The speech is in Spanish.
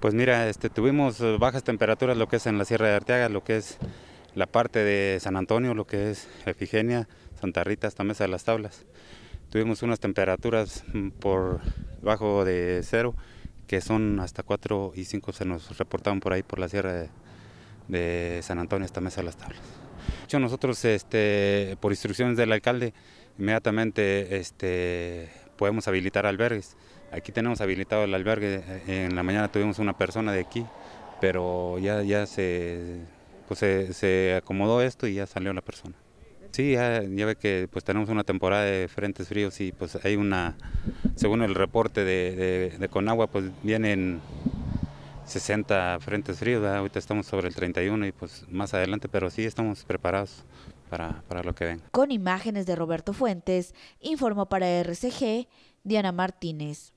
Pues mira, este, tuvimos eh, bajas temperaturas lo que es en la Sierra de Arteaga, lo que es la parte de San Antonio, lo que es Efigenia, Santa Rita, hasta Mesa de las Tablas. Tuvimos unas temperaturas mm, por bajo de cero, que son hasta 4 y 5 se nos reportaban por ahí por la Sierra de, San Antonio hasta Mesa de las Tablas. Nosotros, este, por instrucciones del alcalde, inmediatamente este, podemos habilitar albergues. Aquí tenemos habilitado el albergue, eh, en la mañana tuvimos una persona de aquí, pero ya, ya se, pues se, acomodó esto y ya salió la persona. Sí, ya, ve que pues tenemos una temporada de frentes fríos y pues hay una, según el reporte de, Conagua, pues vienen 60 frentes fríos, ahorita estamos sobre el 31 y pues más adelante, pero sí estamos preparados para, lo que ven. Con imágenes de Roberto Fuentes, informó para RCG Diana Martínez.